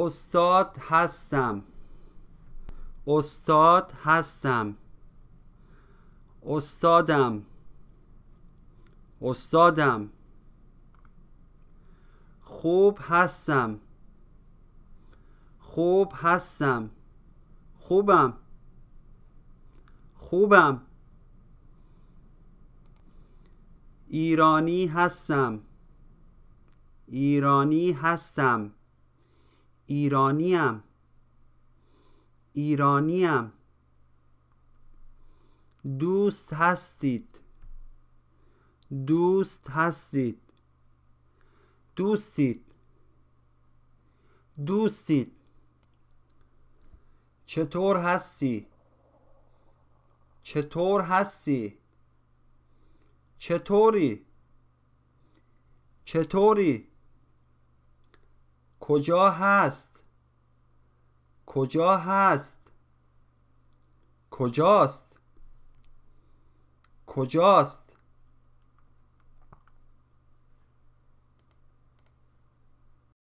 استاد هستم استاد هستم استادم استادم خوب هستم خوب هستم خوبم خوبم ایرانی هستم ایرانی هستم ایرانیم ایرانیم دوست هستید دوست هستید دوستید دوستید چطور هستی چطور هستی چطوری چطوری کجا هست کجا هست کجاست کجاست